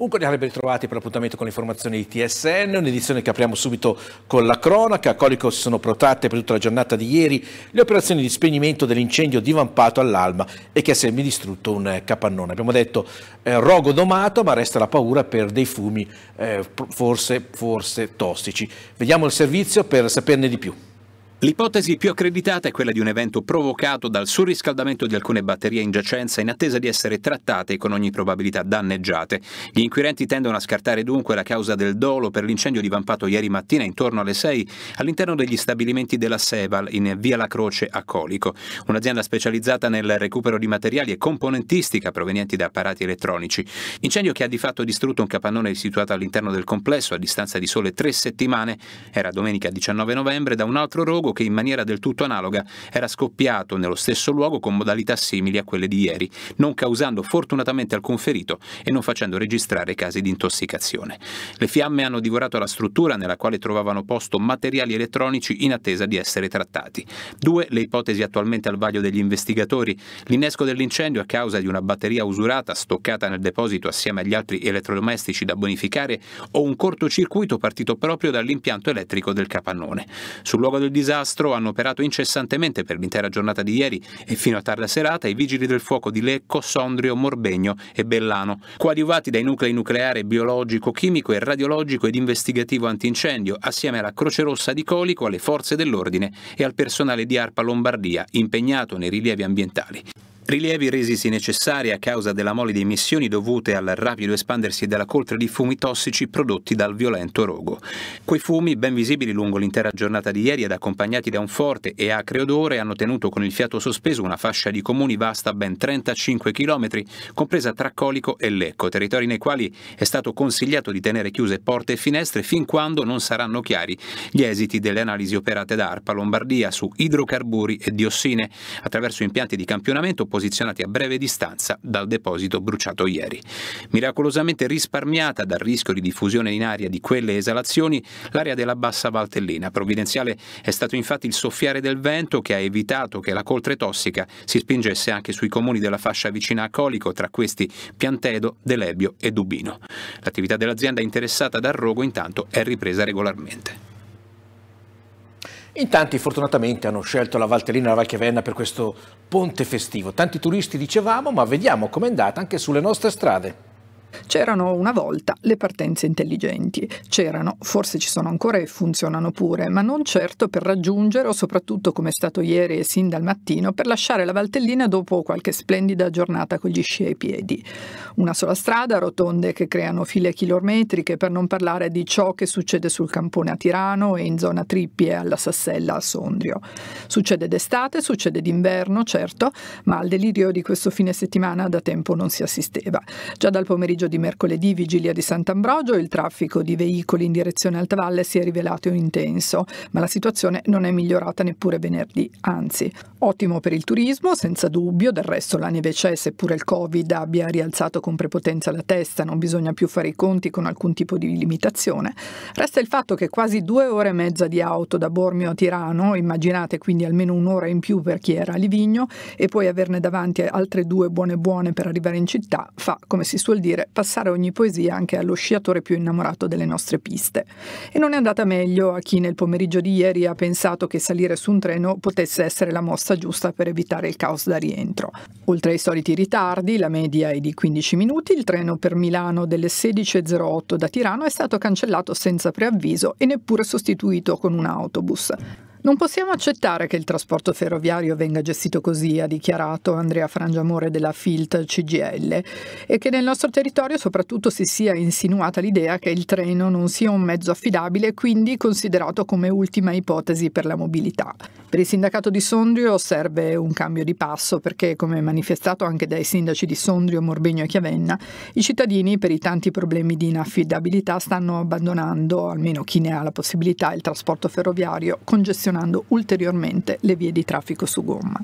Un cordiale ritrovati per l'appuntamento con le informazioni di TSN, un'edizione che apriamo subito con la cronaca. A Colico si sono protratte per tutta la giornata di ieri le operazioni di spegnimento dell'incendio divampato all'Alma e che ha semidistrutto un eh, capannone. Abbiamo detto eh, rogo domato, ma resta la paura per dei fumi eh, forse, forse tossici. Vediamo il servizio per saperne di più. L'ipotesi più accreditata è quella di un evento provocato dal surriscaldamento di alcune batterie in giacenza in attesa di essere trattate e con ogni probabilità danneggiate. Gli inquirenti tendono a scartare dunque la causa del dolo per l'incendio divampato ieri mattina intorno alle 6 all'interno degli stabilimenti della Seval in via La Croce a Colico, un'azienda specializzata nel recupero di materiali e componentistica provenienti da apparati elettronici. Incendio che ha di fatto distrutto un capannone situato all'interno del complesso a distanza di sole tre settimane, era domenica 19 novembre, da un altro rogo fuoco che in maniera del tutto analoga era scoppiato nello stesso luogo con modalità simili a quelle di ieri, non causando fortunatamente alcun ferito e non facendo registrare casi di intossicazione. Le fiamme hanno divorato la struttura nella quale trovavano posto materiali elettronici in attesa di essere trattati. Due le ipotesi attualmente al vaglio degli investigatori, l'innesco dell'incendio a causa di una batteria usurata stoccata nel deposito assieme agli altri elettrodomestici da bonificare o un cortocircuito partito proprio dall'impianto elettrico del capannone. Sul luogo del disastro disastro hanno operato incessantemente per l'intera giornata di ieri e fino a tarda serata i vigili del fuoco di Lecco, Sondrio, Morbegno e Bellano, coadiuvati dai nuclei nucleare biologico, chimico e radiologico ed investigativo antincendio, assieme alla Croce Rossa di Colico, alle forze dell'ordine e al personale di ARPA Lombardia impegnato nei rilievi ambientali. Rilievi resisi necessari a causa della mole di emissioni dovute al rapido espandersi della coltre di fumi tossici prodotti dal violento rogo. Quei fumi, ben visibili lungo l'intera giornata di ieri ed accompagnati da un forte e acre odore, hanno tenuto con il fiato sospeso una fascia di comuni vasta ben 35 km, compresa tra Colico e Lecco, territori nei quali è stato consigliato di tenere chiuse porte e finestre fin quando non saranno chiari gli esiti delle analisi operate da ARPA Lombardia su idrocarburi e diossine attraverso impianti di campionamento posizionati a breve distanza dal deposito bruciato ieri. Miracolosamente risparmiata dal rischio di diffusione in aria di quelle esalazioni, l'area della bassa Valtellina. Provvidenziale è stato infatti il soffiare del vento che ha evitato che la coltre tossica si spingesse anche sui comuni della fascia vicina a Colico, tra questi Piantedo, Delebbio e Dubino. L'attività dell'azienda interessata dal rogo intanto è ripresa regolarmente. In tanti fortunatamente hanno scelto la Valtellina e la Valchiavenna per questo ponte festivo. Tanti turisti dicevamo, ma vediamo com'è andata anche sulle nostre strade. C'erano una volta le partenze intelligenti, c'erano, forse ci sono ancora e funzionano pure, ma non certo per raggiungere o soprattutto come è stato ieri e sin dal mattino per lasciare la Valtellina dopo qualche splendida giornata con gli sci ai piedi. Una sola strada, rotonde che creano file chilometriche per non parlare di ciò che succede sul campone a Tirano e in zona Trippie alla Sassella a Sondrio. Succede d'estate, succede d'inverno, certo, ma al delirio di questo fine settimana da tempo non si assisteva. Già dal pomeriggio pomeriggio di mercoledì, vigilia di Sant'Ambrogio, il traffico di veicoli in direzione Altavalle si è rivelato intenso, ma la situazione non è migliorata neppure venerdì, anzi. Ottimo per il turismo, senza dubbio, del resto la neve c'è, seppure il Covid abbia rialzato con prepotenza la testa, non bisogna più fare i conti con alcun tipo di limitazione. Resta il fatto che quasi due ore e mezza di auto da Bormio a Tirano, immaginate quindi almeno un'ora in più per chi era a Livigno, e poi averne davanti altre due buone buone per arrivare in città, fa, come si suol dire, passare ogni poesia anche allo sciatore più innamorato delle nostre piste. E non è andata meglio a chi nel pomeriggio di ieri ha pensato che salire su un treno potesse essere la mossa giusta per evitare il caos da rientro. Oltre ai soliti ritardi, la media è di 15 minuti, il treno per Milano delle 16.08 da Tirano è stato cancellato senza preavviso e neppure sostituito con un autobus. Non possiamo accettare che il trasporto ferroviario venga gestito così, ha dichiarato Andrea Frangiamore della FILT CGL, e che nel nostro territorio soprattutto si sia insinuata l'idea che il treno non sia un mezzo affidabile e quindi considerato come ultima ipotesi per la mobilità. Per il sindacato di Sondrio serve un cambio di passo perché, come manifestato anche dai sindaci di Sondrio, Morbegno e Chiavenna, i cittadini per i tanti problemi di inaffidabilità stanno abbandonando, almeno chi ne ha la possibilità, il trasporto ferroviario congestionato condizionando ulteriormente le vie di traffico su gomma.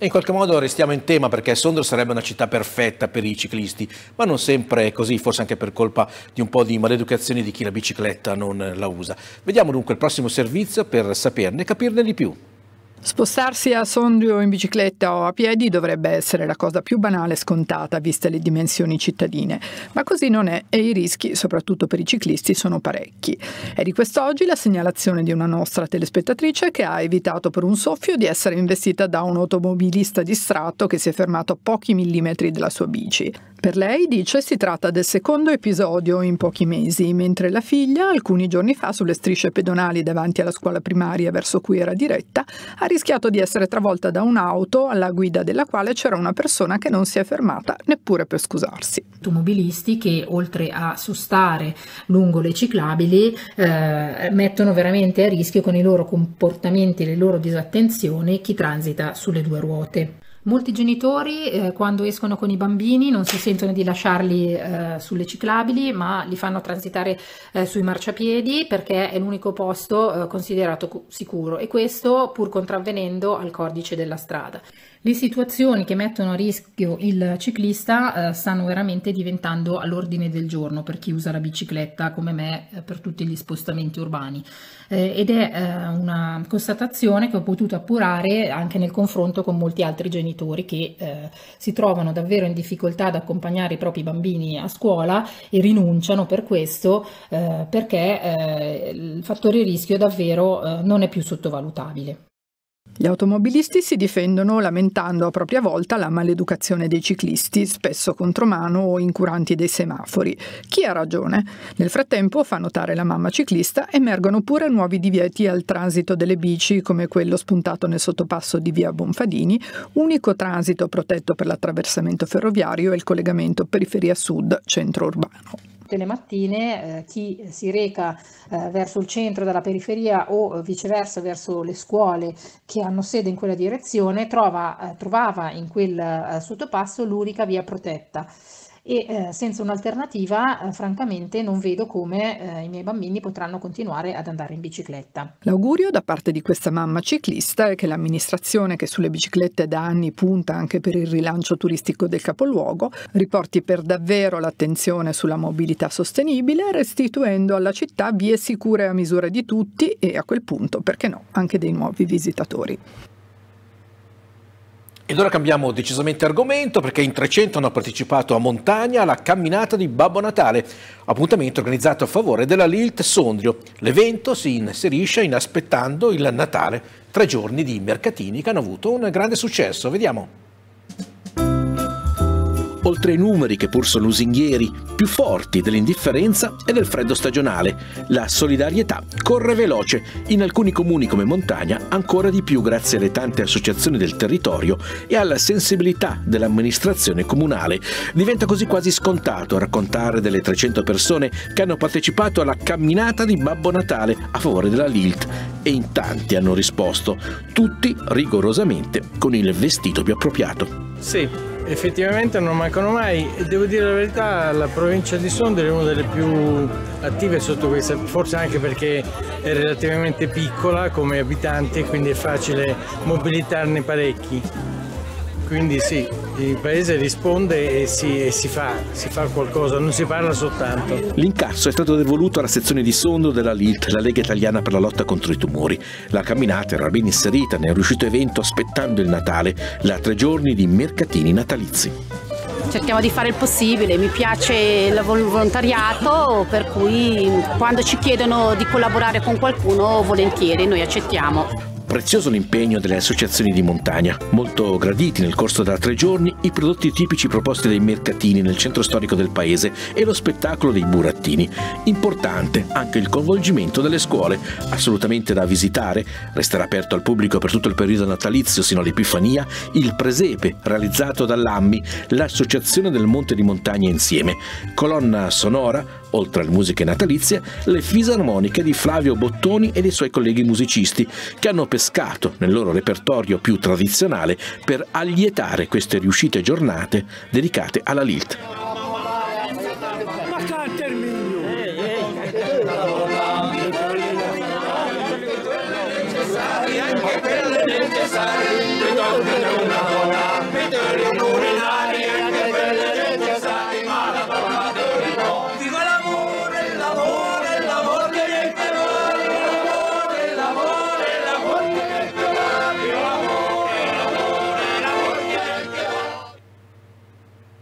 E in qualche modo restiamo in tema perché Sondrio sarebbe una città perfetta per i ciclisti, ma non sempre è così, forse anche per colpa di un po' di maleducazione di chi la bicicletta non la usa. Vediamo dunque il prossimo servizio per saperne e capirne di più. Spostarsi a Sondrio in bicicletta o a piedi dovrebbe essere la cosa più banale e scontata, viste le dimensioni cittadine, ma così non è e i rischi, soprattutto per i ciclisti, sono parecchi. È di quest'oggi la segnalazione di una nostra telespettatrice che ha evitato per un soffio di essere investita da un automobilista distratto che si è fermato a pochi millimetri della sua bici. Per lei, dice, si tratta del secondo episodio in pochi mesi, mentre la figlia, alcuni giorni fa, sulle strisce pedonali davanti alla scuola primaria verso cui era diretta, ha rischiato di essere travolta da un'auto alla guida della quale c'era una persona che non si è fermata neppure per scusarsi. Automobilisti che, oltre a sostare lungo le ciclabili, eh, mettono veramente a rischio con i loro comportamenti e le loro disattenzioni chi transita sulle due ruote. Molti genitori eh, quando escono con i bambini non si sentono di lasciarli eh, sulle ciclabili, ma li fanno transitare eh, sui marciapiedi perché è l'unico posto eh, considerato sicuro e questo pur contravvenendo al codice della strada. Le situazioni che mettono a rischio il ciclista eh, stanno veramente diventando all'ordine del giorno per chi usa la bicicletta come me eh, per tutti gli spostamenti urbani eh, ed è eh, una constatazione che ho potuto appurare anche nel confronto con molti altri genitori che eh, si trovano davvero in difficoltà ad accompagnare i propri bambini a scuola e rinunciano per questo perché il fattore rischio davvero non è più sottovalutabile. Gli automobilisti si difendono lamentando a propria volta la maleducazione dei ciclisti, spesso contromano o incuranti dei semafori. Chi ha ragione? Nel frattempo, fa notare la mamma ciclista, emergono pure nuovi divieti al transito delle bici, come quello spuntato nel sottopasso di via Bonfadini, unico transito protetto per l'attraversamento ferroviario e il collegamento periferia sud-centro urbano tutte le mattine eh, chi si reca eh, verso il centro dalla periferia o eh, viceversa verso le scuole che hanno sede in quella direzione trova, eh, trovava in quel eh, sottopasso l'unica via protetta e eh, senza un'alternativa eh, francamente non vedo come eh, i miei bambini potranno continuare ad andare in bicicletta. L'augurio da parte di questa mamma ciclista è che l'amministrazione che sulle biciclette da anni punta anche per il rilancio turistico del capoluogo riporti per davvero l'attenzione sulla mobilità sostenibile restituendo alla città vie sicure a misura di tutti e a quel punto, perché no, anche dei nuovi visitatori. Ed ora cambiamo decisamente argomento perché in 300 hanno partecipato a Montagna alla camminata di Babbo Natale, appuntamento organizzato a favore della Lilt Sondrio. L'evento si inserisce in aspettando il Natale, tre giorni di mercatini che hanno avuto un grande successo. Vediamo oltre ai numeri che pur sono lusinghieri, più forti dell'indifferenza e del freddo stagionale. La solidarietà corre veloce, in alcuni comuni come Montagna ancora di più grazie alle tante associazioni del territorio e alla sensibilità dell'amministrazione comunale. Diventa così quasi scontato raccontare delle 300 persone che hanno partecipato alla camminata di Babbo Natale a favore della Lilt e in tanti hanno risposto, tutti rigorosamente con il vestito più appropriato. Sì, Effettivamente non mancano mai e devo dire la verità la provincia di Sondrio è una delle più attive sotto questa, forse anche perché è relativamente piccola come abitante quindi è facile mobilitarne parecchi, quindi sì, il paese risponde e, si, e si, fa, si, fa, qualcosa, non si parla soltanto. L'incasso è stato devoluto alla sezione di Sondo della LILT, la Lega Italiana per la lotta contro i tumori. La camminata era ben inserita nel riuscito evento aspettando il Natale, la tre giorni di mercatini natalizi. Cerchiamo di fare il possibile, mi piace il volontariato, per cui quando ci chiedono di collaborare con qualcuno volentieri noi accettiamo prezioso l'impegno delle associazioni di montagna. Molto graditi nel corso da tre giorni i prodotti tipici proposti dai mercatini nel centro storico del paese e lo spettacolo dei burattini. Importante anche il coinvolgimento delle scuole, assolutamente da visitare, resterà aperto al pubblico per tutto il periodo natalizio sino all'Epifania, il presepe realizzato dall'AMMI, l'Associazione del Monte di Montagna Insieme, colonna sonora oltre alle musiche natalizie, le fisarmoniche di Flavio Bottoni e dei suoi colleghi musicisti, che hanno pescato nel loro repertorio più tradizionale per allietare queste riuscite giornate dedicate alla Lilt.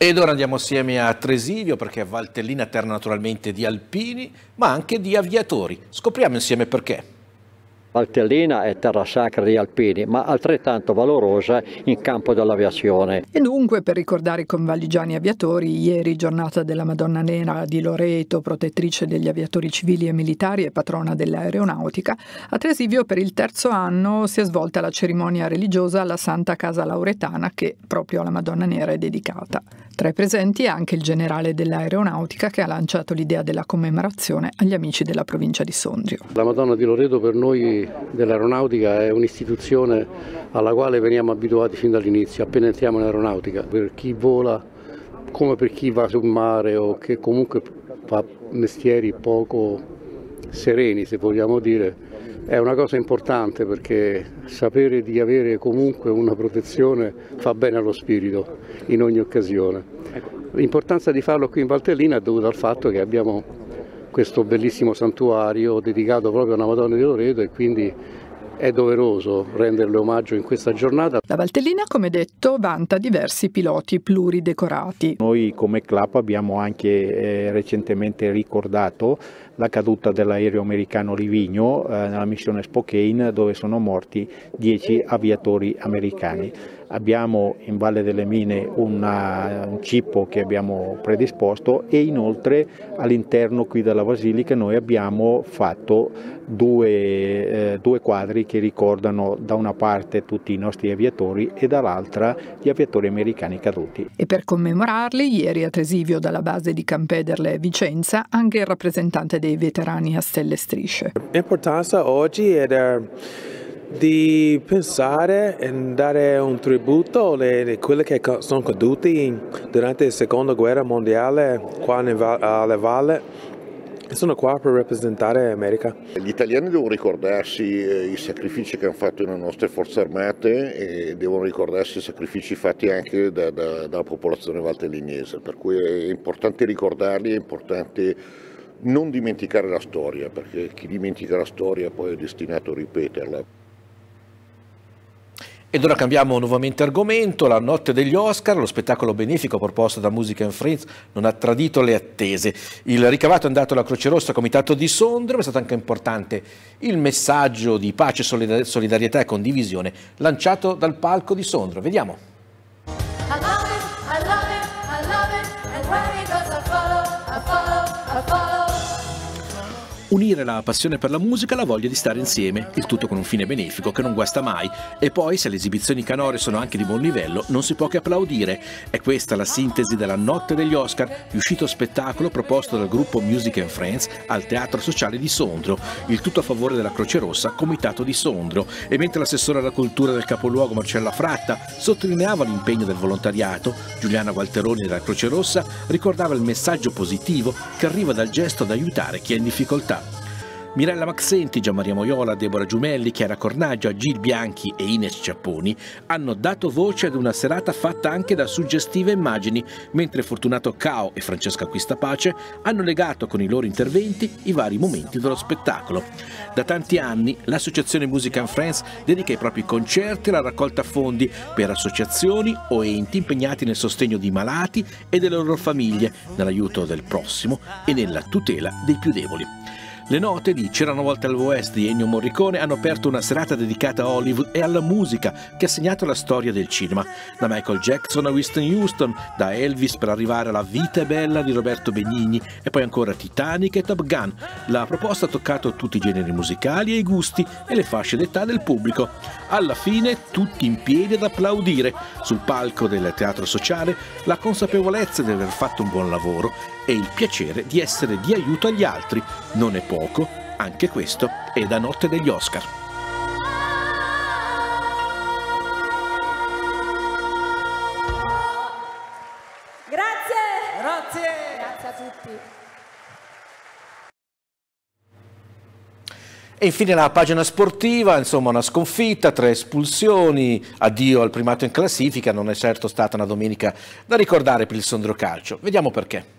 Ed ora andiamo assieme a Tresivio perché Valtellina terra naturalmente di alpini ma anche di aviatori. Scopriamo insieme perché. Valtellina è terra sacra di alpini, ma altrettanto valorosa in campo dell'aviazione. E dunque, per ricordare i convaligiani aviatori, ieri giornata della Madonna Nera di Loreto, protettrice degli aviatori civili e militari e patrona dell'aeronautica, a Tresivio per il terzo anno si è svolta la cerimonia religiosa alla Santa Casa Lauretana che proprio alla Madonna Nera è dedicata. Tra i presenti è anche il generale dell'aeronautica che ha lanciato l'idea della commemorazione agli amici della provincia di Sondrio. La Madonna di Loreto per noi dell'aeronautica è un'istituzione alla quale veniamo abituati fin dall'inizio, appena entriamo in aeronautica, per chi vola come per chi va sul mare o che comunque fa mestieri poco sereni, se vogliamo dire, è una cosa importante perché sapere di avere comunque una protezione fa bene allo spirito in ogni occasione. L'importanza di farlo qui in Valtellina è dovuta al fatto che abbiamo questo bellissimo santuario dedicato proprio alla Madonna di Loreto e quindi è doveroso renderle omaggio in questa giornata. La Valtellina, come detto, vanta diversi piloti pluridecorati. Noi come club abbiamo anche eh, recentemente ricordato la caduta dell'aereo americano Livigno eh, nella missione Spokane dove sono morti 10 aviatori americani abbiamo in Valle delle Mine una, un cippo che abbiamo predisposto e inoltre all'interno qui della Basilica noi abbiamo fatto due, eh, due quadri che ricordano da una parte tutti i nostri aviatori e dall'altra gli aviatori americani caduti. E per commemorarli, ieri a Tresivio dalla base di Campederle Vicenza, anche il rappresentante dei veterani a stelle strisce. L'importanza oggi è... Da di pensare e dare un tributo a quelli che sono caduti durante la seconda guerra mondiale qua alle valle sono qua per rappresentare l'America. Gli italiani devono ricordarsi eh, i sacrifici che hanno fatto le nostre forze armate e devono ricordarsi i sacrifici fatti anche da, da, dalla popolazione valtellinese, per cui è importante ricordarli, è importante non dimenticare la storia, perché chi dimentica la storia poi è destinato a ripeterla. Ed ora cambiamo nuovamente argomento, la notte degli Oscar, lo spettacolo benefico proposto da Musica in Friends non ha tradito le attese. Il ricavato è andato alla Croce Rossa, Comitato di Sondrio, ma è stato anche importante il messaggio di pace, solidarietà e condivisione lanciato dal palco di Sondrio. Vediamo. Unire la passione per la musica alla voglia di stare insieme, il tutto con un fine benefico che non guasta mai. E poi, se le esibizioni canore sono anche di buon livello, non si può che applaudire. È questa la sintesi della Notte degli Oscar, riuscito spettacolo proposto dal gruppo Music and Friends al Teatro Sociale di Sondrio, il tutto a favore della Croce Rossa Comitato di Sondrio. E mentre l'assessore alla cultura del capoluogo Marcella Fratta sottolineava l'impegno del volontariato, Giuliana Gualteroni della Croce Rossa ricordava il messaggio positivo che arriva dal gesto ad aiutare chi è in difficoltà. Mirella Maxenti, Gianmaria Moiola, Deborah Giumelli, Chiara Cornaggia, Gil Bianchi e Ines Ciapponi hanno dato voce ad una serata fatta anche da suggestive immagini, mentre Fortunato Cao e Francesca Quistapace hanno legato con i loro interventi i vari momenti dello spettacolo. Da tanti anni l'associazione Music and Friends dedica i propri concerti alla raccolta fondi per associazioni o enti impegnati nel sostegno di malati e delle loro famiglie, nell'aiuto del prossimo e nella tutela dei più deboli. Le note di C'era una volta West di Ennio Morricone hanno aperto una serata dedicata a Hollywood e alla musica che ha segnato la storia del cinema, da Michael Jackson a Winston Houston, da Elvis per arrivare alla Vita è Bella di Roberto Benigni e poi ancora Titanic e Top Gun. La proposta ha toccato tutti i generi musicali e i gusti e le fasce d'età del pubblico. Alla fine tutti in piedi ad applaudire. Sul palco del teatro sociale la consapevolezza di aver fatto un buon lavoro e il piacere di essere di aiuto agli altri. Non è poco poco, anche questo è da notte degli Oscar. Grazie! Grazie! a tutti! E infine la pagina sportiva, insomma una sconfitta, tre espulsioni, addio al primato in classifica, non è certo stata una domenica da ricordare per il Sondro Calcio. Vediamo perché.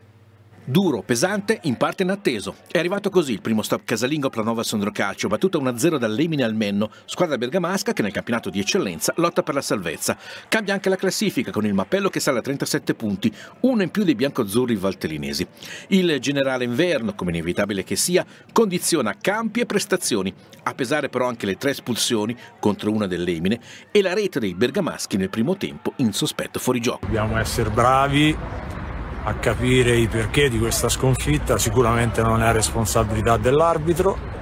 Duro, pesante, in parte inatteso. È arrivato così il primo stop casalingo Planova Sondrocalcio, battuta 1-0 dall'Emine al Menno, squadra bergamasca che nel campionato di eccellenza lotta per la salvezza. Cambia anche la classifica con il Mappello che sale a 37 punti, uno in più dei biancozzurri valtellinesi. Il generale Inverno, come inevitabile che sia, condiziona campi e prestazioni, a pesare però anche le tre espulsioni contro una dell'Emine e la rete dei bergamaschi nel primo tempo in sospetto fuori gioco. Dobbiamo essere bravi a capire i perché di questa sconfitta, sicuramente non è responsabilità dell'arbitro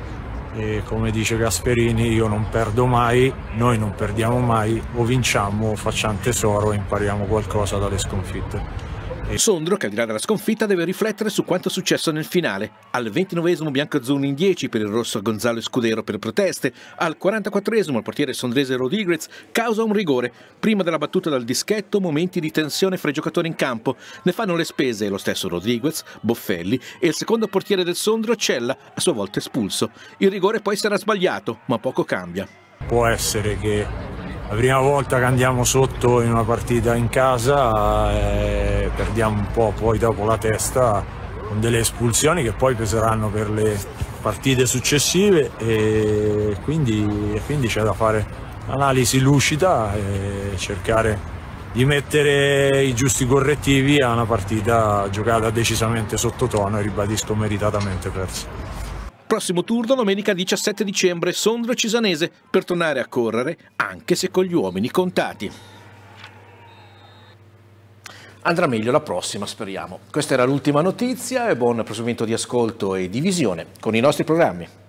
e come dice Gasperini io non perdo mai, noi non perdiamo mai, o vinciamo o facciamo tesoro e impariamo qualcosa dalle sconfitte. Sondro, che al di là della sconfitta, deve riflettere su quanto è successo nel finale. Al 29esimo Biancazzurri in 10 per il rosso Gonzalo Scudero per proteste. Al 44esimo il portiere sondrese Rodriguez causa un rigore. Prima della battuta dal dischetto, momenti di tensione fra i giocatori in campo. Ne fanno le spese lo stesso Rodriguez, Boffelli e il secondo portiere del Sondro, Cella, a sua volta espulso. Il rigore poi sarà sbagliato, ma poco cambia. Può essere che la prima volta che andiamo sotto in una partita in casa eh, perdiamo un po' poi dopo la testa con delle espulsioni che poi peseranno per le partite successive e quindi, quindi c'è da fare analisi lucida e cercare di mettere i giusti correttivi a una partita giocata decisamente sottotono e ribadisco meritatamente persa. Prossimo turno domenica 17 dicembre, Sondrio Cisanese, per tornare a correre anche se con gli uomini contati. Andrà meglio la prossima, speriamo. Questa era l'ultima notizia e buon proseguimento di ascolto e di visione con i nostri programmi.